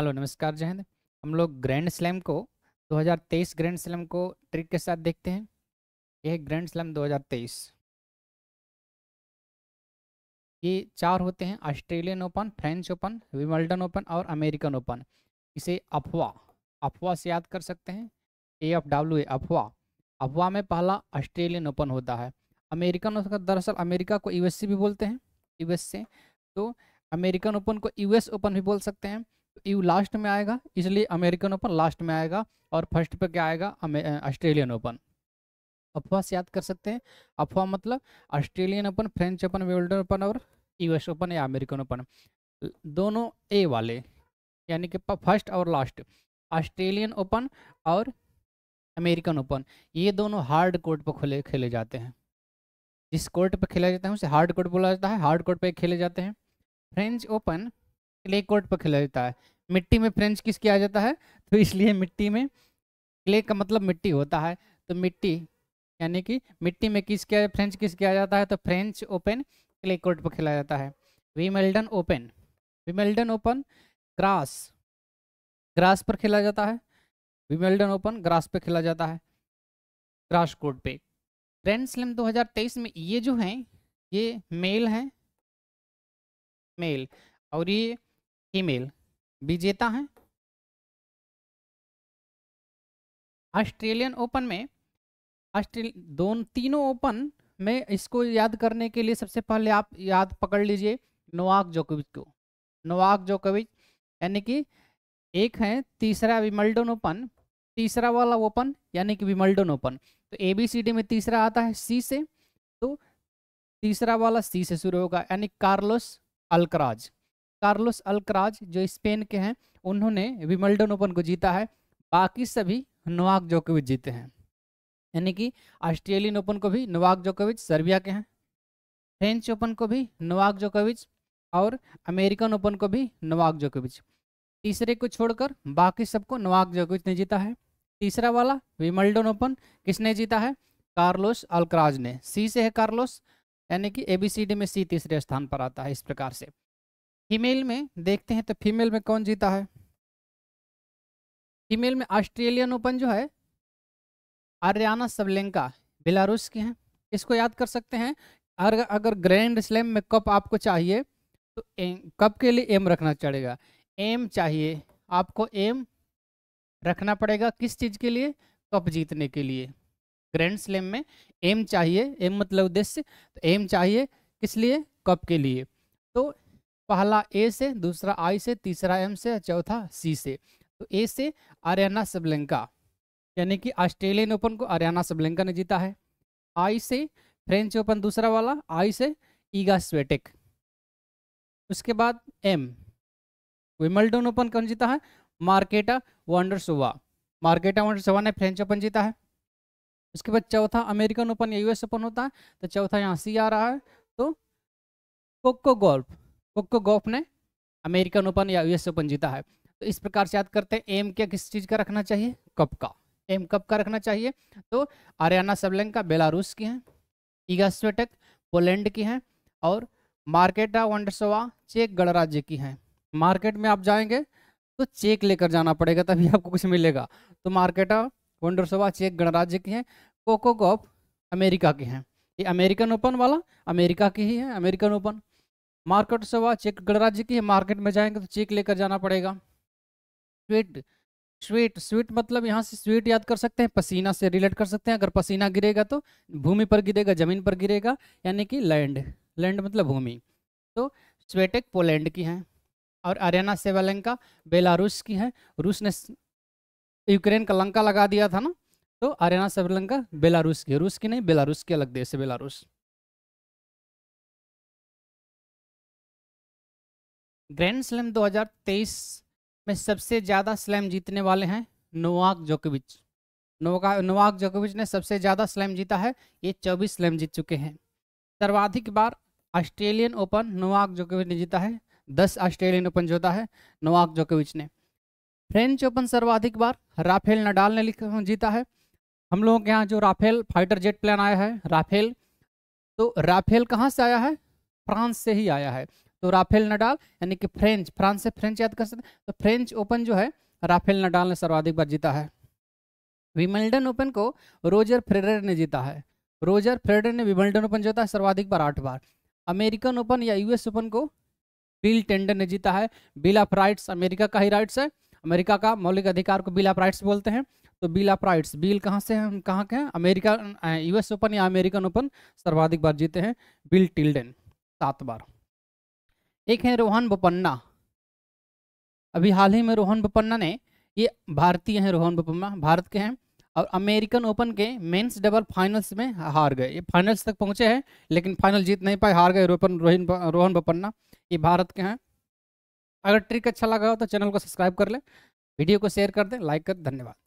hello नमस्कार जय हिंद हम लोग ग्रैंड स्लैम को 2023 ग्रैंड स्लैम को ट्रिक के साथ देखते हैं यह ग्रैंड स्लैम 2023 ये चार होते हैं Australian Open French Open Wimbledon Open और अमेरिकन ओपन इसे अफवाह अफवाह से याद कर सकते हैं ए एफ डब्ल्यू ए अफवाह अफवाह में पहला ऑस्ट्रेलियन ओपन होता है अमेरिकन ओपन दरअसल अमेरिका को यूएससी भी बोलते हैं यूएस से तो अमेरिकन ओपन को यूएस ओपन भी बोल सकते हैं यू e लास्ट में आएगा इसलिए अमेरिकन ओपन लास्ट में आएगा और फर्स्ट पे क्या आएगा ऑस्ट्रेलियन ओपन अफवाह से याद कर सकते हैं अफवाह मतलब Australian Open French Open world Open और यूएस ओपन या अमेरिकन ओपन दोनों ए वाले यानी कि फर्स्ट और लास्ट ऑस्ट्रेलियन ओपन और अमेरिकन ओपन ये दोनों हार्ड कोर्ट पर खुले खेले जाते हैं जिस कोर्ट पर खेला जाता है उसे हार्ड कोर्ट बोला जाता है हार्ड कोर्ट पर खेले जाते हैं फ्रेंच ओपन क्ले कोर्ट पर खेला जाता है मिट्टी में फ्रेंच किस किया जाता है तो इसलिए मिट्टी में क्ले का मतलब मिट्टी होता है तो मिट्टी यानी कि मिट्टी में किस किया फ्रेंच किस किया जाता है तो फ्रेंच ओपन क्ले कोर्ट पर खेला जाता है Wimbledon Open Wimbledon Open grass grass पर खेला जाता है विमेल्डन ओपन ग्रास पर खेला जाता है ग्रास कोर्ट पे ग्रैंड स्लैम 2023 में ये जो हैं ये मेल हैं मेल और ये फीमेल विजेता हैं ऑस्ट्रेलियन ओपन में ऑस्ट्रेल तीनों ओपन में इसको याद करने के लिए सबसे पहले आप याद पकड़ लीजिए नोवाक जोकोविच को नोवाक जोकोविच यानी कि एक है तीसरा विमल्डन ओपन तीसरा वाला ओपन यानी कि विमल्डन ओपन तो ए बी सी डी में तीसरा आता है सी से तो तीसरा वाला सी से शुरू होगा यानी कार्लोस अलकराज कार्लोस अलक्राज जो स्पेन के हैं उन्होंने विमल्डन ओपन को जीता है बाकी सभी नोवाक जोकोविच जीते हैं यानी कि ऑस्ट्रेलियन ओपन को भी नोवाक जोकोविच सर्बिया के हैं फ्रेंच ओपन को भी नोवाक जोकोविच और अमेरिकन ओपन को भी नोवाक जोकोविच तीसरे को छोड़कर बाकी सबको नोवाक जोकोविच ने जीता है तीसरा वाला विमल्डन ओपन किसने जीता है कार्लोस अलक्राज ने सी से है कार्लोस यानी कि एबीसीडी में सी तीसरे स्थान पर आता है इस प्रकार से फीमेल में देखते हैं तो फीमेल में कौन जीता है फीमेल में ऑस्ट्रेलियन ओपन जो है आर्याना सबलेंका बेलारूस की हैं इसको याद कर सकते हैं अगर अगर ग्रैंड स्लैम में कप आपको चाहिए तो एम कप के लिए एम रखना चढ़ेगा एम चाहिए आपको एम रखना पड़ेगा किस चीज़ के लिए कप जीतने के लिए ग्रैंड स्लैम में एम चाहिए एम मतलब उद्देश्य तो एम चाहिए किस लिए कप के लिए तो पहला ए से दूसरा आई से तीसरा एम से चौथा सी से तो ए से आर्याना सबलंका यानी कि ऑस्ट्रेलियन ओपन को आर्याना सबलंका ने जीता है आई से फ्रेंच ओपन दूसरा वाला आई से ईगा स्वेटेक उसके बाद एम विमल्टन ओपन कौन जीता है मार्केटा वंडरसोवा मार्केटा वंडरसोवा ने फ्रेंच ओपन जीता है उसके बाद चौथा अमेरिकन ओपन या यूएस ओपन होता है तो चौथा यहाँ सी आ रहा है तो कोको गोल्फ कोको गोफ ने अमेरिकन ओपन या यूएस ओपन जीता है तो इस प्रकार से याद करते हैं एम क्या किस चीज़ का रखना चाहिए कप का एम कप का रखना चाहिए तो हरियाणा सबलंका बेलारूस की हैं ईगा स्वेटक पोलैंड की हैं और मार्केटा वंडरसोवा चेक गणराज्य की हैं मार्केट में आप जाएंगे तो चेक लेकर जाना पड़ेगा तभी आपको कुछ मिलेगा तो मार्केटा वंडरसोवा चेक गणराज्य की हैं कोको कॉप अमेरिका की हैं ये अमेरिकन ओपन वाला अमेरिका की ही है अमेरिकन ओपन मार्केट से हुआ चेक गणराज्य की है मार्केट में जाएंगे तो चेक लेकर जाना पड़ेगा स्वीट स्वीट स्वीट मतलब यहाँ से स्वीट याद कर सकते हैं पसीना से रिलेट कर सकते हैं अगर पसीना गिरेगा तो भूमि पर गिरेगा जमीन पर गिरेगा यानी कि लैंड लैंड मतलब भूमि तो स्वेटेक पोलैंड की हैं और आर्याना सेवालंका बेलारूस की है रूस ने यूक्रेन का लंका लगा दिया था ना तो आर्याना सेवालंका बेलारूस की रूस की नहीं बेलारूस के अलग देश है बेलारूस ग्रैंड स्लैम 2023 में सबसे ज़्यादा स्लैम जीतने वाले हैं नोवाक जोकोविच नोवा नोवाक जोकोविच ने सबसे ज़्यादा स्लैम जीता है ये 24 स्लैम जीत चुके हैं सर्वाधिक बार ऑस्ट्रेलियन ओपन नोवाक जोकोविच ने जीता है 10 ऑस्ट्रेलियन ओपन जीता है नोवाक जोकोविच ने फ्रेंच ओपन सर्वाधिक बार राफेल नडाल ने जीता है हम लोगों के यहाँ जो राफेल फाइटर जेट प्लान आया है राफेल तो राफेल कहाँ से आया है फ्रांस से ही आया है तो राफेल नडाल यानी कि फ्रेंच फ्रांस से फ्रेंच याद कर सकते हैं तो फ्रेंच ओपन जो है राफेल नडाल ने सर्वाधिक बार जीता है विमल्डन ओपन को रोजर फ्रेडर ने जीता है रोजर फ्रेडर ने विमल्डन ओपन जीता है सर्वाधिक बार आठ बार अमेरिकन ओपन या यूएस ओपन को बिल टेंडर ने जीता है बिल ऑफ राइट्स अमेरिका का ही राइट्स है अमेरिका का मौलिक अधिकार को बिल ऑफ राइट्स बोलते हैं तो बिल ऑफ राइट्स बिल कहाँ से हैं कहाँ के हैं अमेरिका यूएस ओपन या अमेरिकन ओपन सर्वाधिक बार जीते हैं बिल टिल्डन सात बार एक है रोहन बोपन्ना अभी हाल ही में रोहन बोपन्ना ने ये भारतीय हैं रोहन बोपन्ना भारत के हैं और अमेरिकन ओपन के मेंस डबल फाइनल्स में हार गए ये फाइनल्स तक पहुंचे हैं लेकिन फाइनल जीत नहीं पाए हार गए रोपन रोहन रोहन बोपन्ना ये भारत के हैं अगर ट्रिक अच्छा लगा हो तो चैनल को सब्सक्राइब कर लें वीडियो को शेयर कर दें लाइक कर धन्यवाद